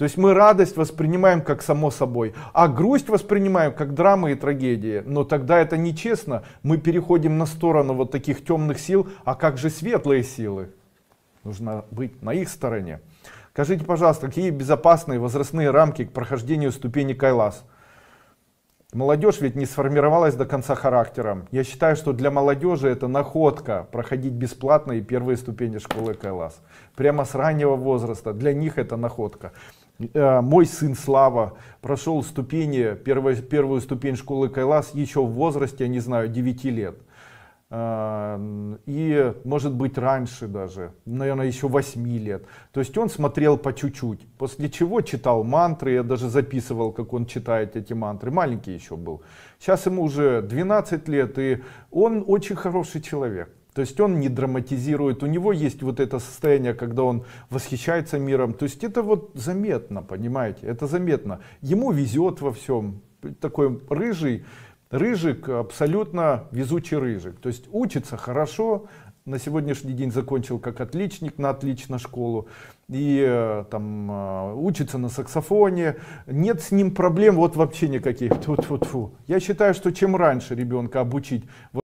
То есть мы радость воспринимаем как само собой, а грусть воспринимаем как драмы и трагедии. Но тогда это нечестно. Мы переходим на сторону вот таких темных сил, а как же светлые силы? Нужно быть на их стороне. Скажите, пожалуйста, какие безопасные возрастные рамки к прохождению ступени Кайлас? Молодежь ведь не сформировалась до конца характером. Я считаю, что для молодежи это находка проходить бесплатно и первые ступени школы КЛАС. Прямо с раннего возраста. Для них это находка. Э, мой сын Слава прошел ступени, первую, первую ступень школы Кайлас еще в возрасте, я не знаю, 9 лет. Э, может быть, раньше даже, наверное, еще 8 лет. То есть он смотрел по чуть-чуть, после чего читал мантры, я даже записывал, как он читает эти мантры, маленький еще был. Сейчас ему уже 12 лет, и он очень хороший человек. То есть он не драматизирует, у него есть вот это состояние, когда он восхищается миром. То есть это вот заметно, понимаете, это заметно. Ему везет во всем, такой рыжий, Рыжик абсолютно везучий рыжик, то есть учится хорошо, на сегодняшний день закончил как отличник на отлично школу и э, там э, учится на саксофоне нет с ним проблем вот вообще никаких Тьфу -тьфу -тьфу. я считаю что чем раньше ребенка обучить